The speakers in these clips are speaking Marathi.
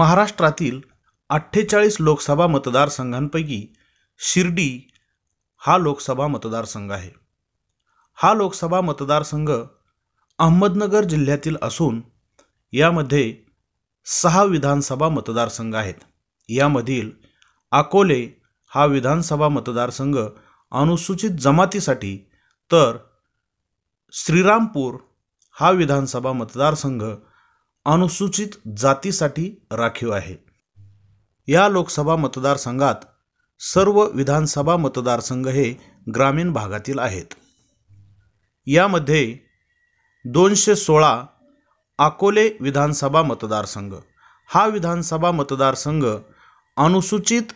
महाराष्ट्रातील अठ्ठेचाळीस लोकसभा मतदारसंघांपैकी शिर्डी हा लोकसभा मतदारसंघ आहे हा लोकसभा मतदारसंघ अहमदनगर जिल्ह्यातील असून यामध्ये सहा विधानसभा मतदारसंघ आहेत यामधील अकोले हा विधानसभा मतदारसंघ अनुसूचित जमातीसाठी तर श्रीरामपूर हा विधानसभा मतदारसंघ अनुसूचित जातीसाठी राखीव आहे या लोकसभा मतदारसंघात सर्व विधानसभा मतदारसंघ हे ग्रामीण भागातील आहेत यामध्ये दोनशे सोळा अकोले विधानसभा मतदारसंघ हा विधानसभा मतदारसंघ अनुसूचित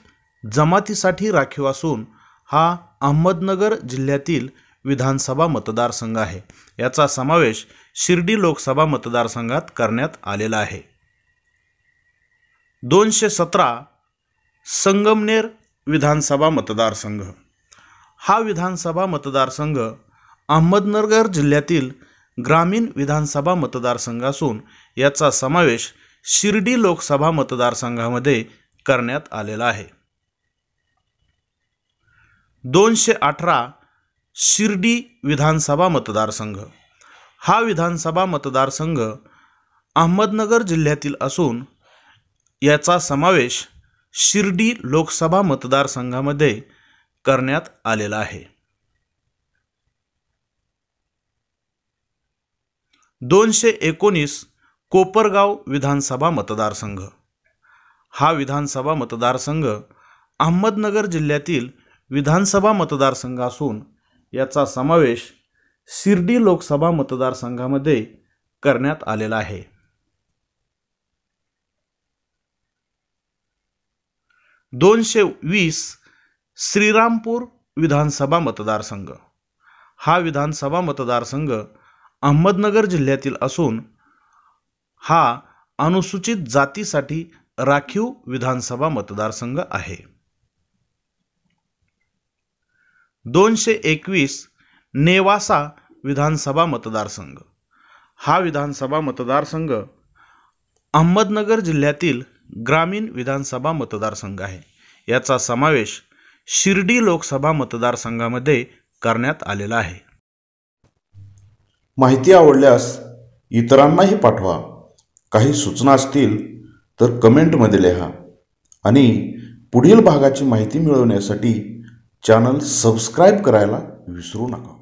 जमातीसाठी राखीव असून हा अहमदनगर जिल्ह्यातील विधानसभा मतदारसंघ आहे याचा समावेश शिर्डी लोकसभा मतदारसंघात करण्यात आलेला आहे दोनशे सतरा संगमनेर विधानसभा मतदारसंघ हा विधानसभा मतदारसंघ अहमदनगर जिल्ह्यातील ग्रामीण विधानसभा मतदारसंघ असून याचा समावेश शिर्डी लोकसभा मतदारसंघामध्ये करण्यात आलेला आहे दोनशे अठरा शिर्डी विधानसभा मतदारसंघ हा विधानसभा मतदारसंघ अहमदनगर जिल्ह्यातील असून याचा समावेश शिर्डी लोकसभा मतदारसंघामध्ये करण्यात आलेला आहे दोनशे एकोणीस कोपरगाव विधानसभा मतदारसंघ हा विधानसभा मतदारसंघ अहमदनगर जिल्ह्यातील विधानसभा मतदारसंघ असून याचा समावेश शिर्डी लोकसभा मतदारसंघामध्ये करण्यात आलेला आहे दोनशे वीस श्रीरामपूर विधानसभा मतदारसंघ हा विधानसभा मतदारसंघ अहमदनगर जिल्ह्यातील असून हा अनुसूचित जातीसाठी राखीव विधानसभा मतदारसंघ आहे दोनशे एकवीस नेवासा विधानसभा मतदारसंघ हा विधानसभा मतदारसंघ अहमदनगर जिल्ह्यातील ग्रामीण विधानसभा मतदारसंघ आहे याचा समावेश शिर्डी लोकसभा मतदारसंघामध्ये करण्यात आलेला आहे माहिती आवडल्यास इतरांनाही पाठवा काही सूचना असतील तर कमेंटमध्ये लिहा आणि पुढील भागाची माहिती मिळवण्यासाठी चॅनल सबस्क्राईब करायला विसरू नका